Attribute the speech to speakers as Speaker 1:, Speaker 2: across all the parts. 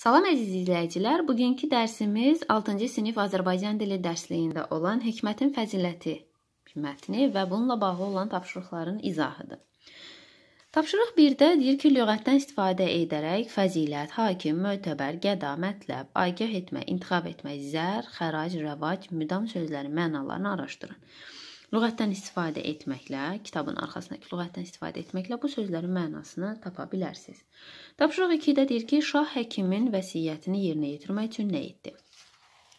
Speaker 1: Salam əziz izləyicilər, bugünkü dərsimiz 6-cı sinif Azərbaycan dili dərsliyində olan Hikmətin fəziləti mətni və bununla bağlı olan tapşırıqların izahıdır. Tapşırıq 1-də deyir ki, lüğətdən istifadə edərək fəzilət, hakim, mötəbər, qəda, mətləb, agah etmə, intiqab etmə, zər, xərac, rəvac, müdam sözləri mənalarını araşdırın. Lüğətdən istifadə etməklə, kitabın arxasındakı lüğətdən istifadə etməklə bu sözlərin mənasını tapa bilərsiniz. Tapşırıq 2-də deyir ki, Şah həkimin vəsiyyətini yerinə yetirmək üçün nə etdi?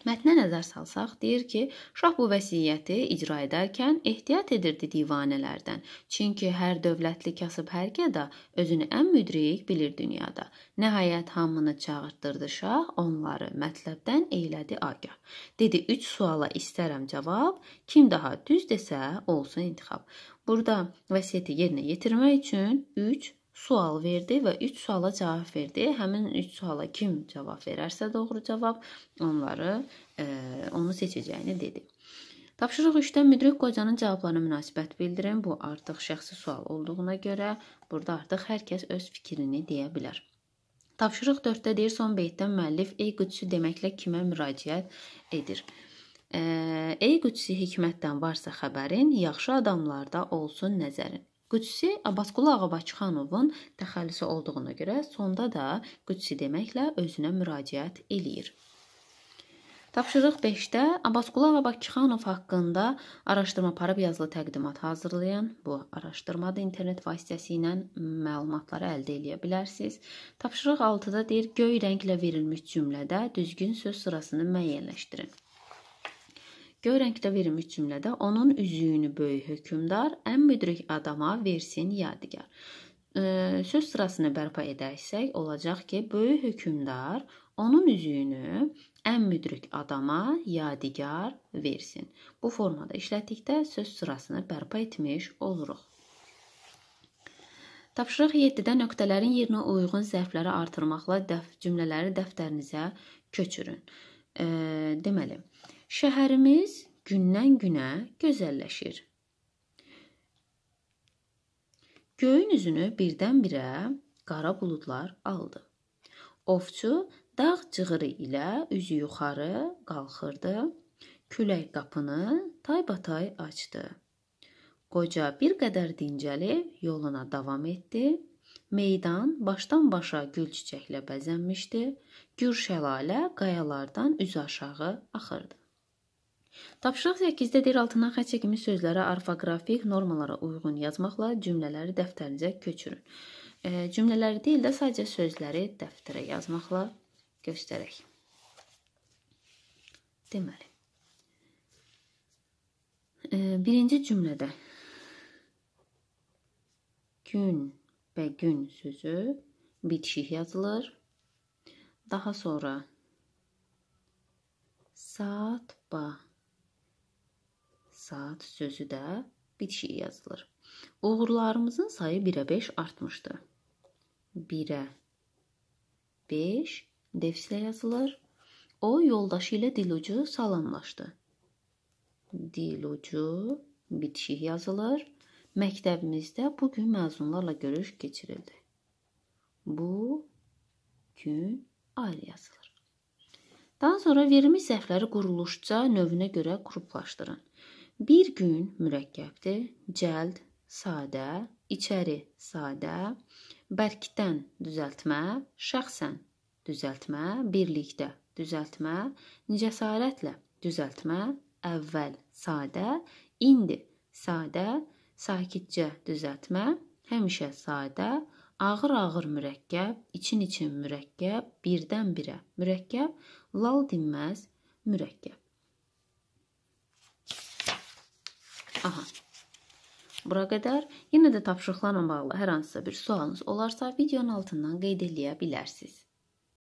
Speaker 1: Mətnə nəzər salsaq, deyir ki, şah bu vəsiyyəti icra edərkən ehtiyat edirdi divanələrdən. Çünki hər dövlətli kasıb hər qəda özünü ən müdrik bilir dünyada. Nəhayət hamını çağırtdırdı şah, onları mətləbdən eylədi agah. Dedi: "3 suala istərəm cavab. Kim daha düz desə, olsun intiqab." Burada vəsiyyəti yerinə yetirmək üçün 3 sual verdi və 3 suala cavab verdi. Həmin 3 suala kim cavab verərsə doğru cavab onları e, onu seçəcəyini dedi. Tapşırıq 3-də müdrik qocanın cavablarına münasibət bildirin. Bu artıq şəxsi sual olduğuna görə burada artıq hər kəs öz fikrini deyə bilər. Tapşırıq 4-də deyir son beytdə müəllif ey qüdsü deməklə kimə müraciət edir? E, ey qüdsü hikmətdən varsa xəbərin, yaxşı adamlarda olsun nəzərin. Qudsi Abbasqulu Ağa Bakıxanovun təxəllüsü olduğuna görə sonda da Qudsi deməklə özünə müraciət eləyir. Tapşırıq 5-də Abbasqulu Ağa Bakıxanov haqqında araşdırma aparıb yazılı təqdimat hazırlayan. Bu araşdırmada internet vasitəsilə məlumatları əldə edə bilərsiniz. Tapşırıq 6-da deyir: "Göy rənglə verilmiş cümlədə düzgün söz sırasını müəyyənləşdirin." Görənkdə verilmiş cümlədə onun üzüyünü böyük hökmdar ən müdrik adama versin yadigar. Söz sırasını bərpa edərsək, olacaq ki, böyük hökmdar onun üzüyünü ən müdrik adama yadigar versin. Bu formada işlətdikdə söz sırasını bərpa etmiş oluruq. Tapşırıq 7-də nöqtələrin yerinə uyğun zərfləri artırmaqla dəf cümlələri dəftərinizə köçürün. E, deməli, e, Şəhərimiz gündən-günə gözəlləşir. Göyün üzünü birdən-birə qara buludlar aldı. Ovçu dağ cığırı ilə üzü yuxarı qalxırdı. Külək qapını taybatay açdı. Qoca bir qədər dincəlib yoluna davam etdi. Meydan başdan-başa gül çiçəklə bəzənmişdi. Gür şəlalə qayalardan üz aşağı axırdı. Tapşırıq 8-də deyir altından xətt çəkimi sözlərə orfoqrafik normalara uyğun yazmaqla cümlələri dəftərinizə köçürün. E, cümlələri deyil də sadəcə sözləri dəftərə yazmaqla göstərək. Deməli. E, birinci cümlədə gün və gün sözü bitişik yazılır. Daha sonra saat, bax məqsad sözü də bitişik yazılır. Uğurlarımızın sayı 1-ə 5 artmışdı. 1-ə 5 defislə yazılır. O yoldaşı ilə dilucu salamlaşdı. Dilucu bitişik yazılır. Məktəbimizdə bu gün məzunlarla görüş keçirildi. Bu gün ayrı yazılır. Daha sonra verilmiş səhvləri quruluşca növünə görə qruplaşdırın. Bir gün mürəkkəbdir. Cəld, sadə, içəri sadə, bərkdən düzəltmə, şəxsən düzəltmə, birlikdə düzəltmə, cəsarətlə düzəltmə, əvvəl sadə, indi sadə, sakitcə düzəltmə, həmişə sadə, ağır-ağır mürəkkəb, için-için mürəkkəb, birdən-birə mürəkkəb, lal dinməz mürəkkəb Aha. Bura qədər yenə də tapşırıqlarla bağlı hər hansısa bir sualınız olarsa videonun altından qeyd eləyə bilərsiniz.